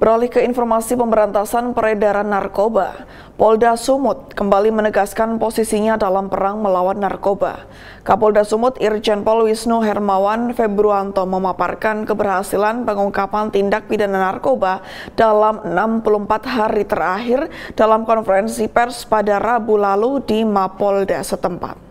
Beralih ke informasi pemberantasan peredaran narkoba, Polda Sumut kembali menegaskan posisinya dalam perang melawan narkoba. Kapolda Sumut Irjen Pol Wisnu Hermawan Februanto memaparkan keberhasilan pengungkapan tindak pidana narkoba dalam 64 hari terakhir dalam konferensi pers pada Rabu lalu di Mapolda setempat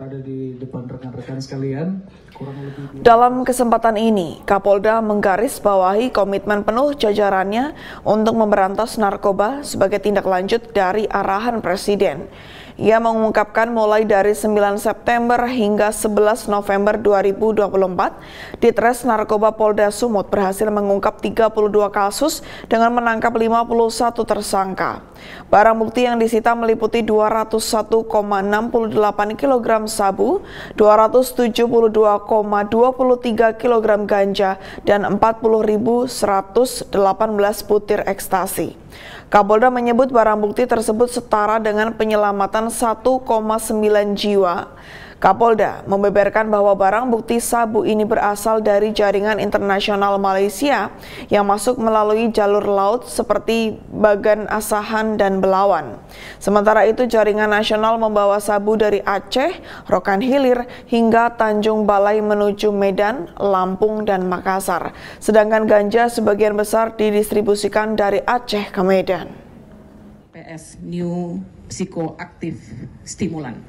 ada di depan rekan-rekan sekalian. Kurang lebih... Dalam kesempatan ini, Kapolda menggarisbawahi komitmen penuh jajarannya untuk memberantas narkoba sebagai tindak lanjut dari arahan Presiden. Ia mengungkapkan mulai dari 9 September hingga 11 November 2024, Ditres Narkoba Polda Sumut berhasil mengungkap 32 kasus dengan menangkap 51 tersangka. Barang bukti yang disita meliputi 201,68 kg sabu, 272,23 kg ganja, dan 40.118 butir ekstasi. Kapolda menyebut barang bukti tersebut setara dengan penyelamatan 1,9 jiwa. Kapolda membeberkan bahwa barang bukti sabu ini berasal dari jaringan internasional Malaysia yang masuk melalui jalur laut seperti Bagan Asahan dan Belawan. Sementara itu jaringan nasional membawa sabu dari Aceh, Rokan Hilir hingga Tanjung Balai menuju Medan, Lampung dan Makassar. Sedangkan ganja sebagian besar didistribusikan dari Aceh ke ke PS New Psikoaktif Stimulan.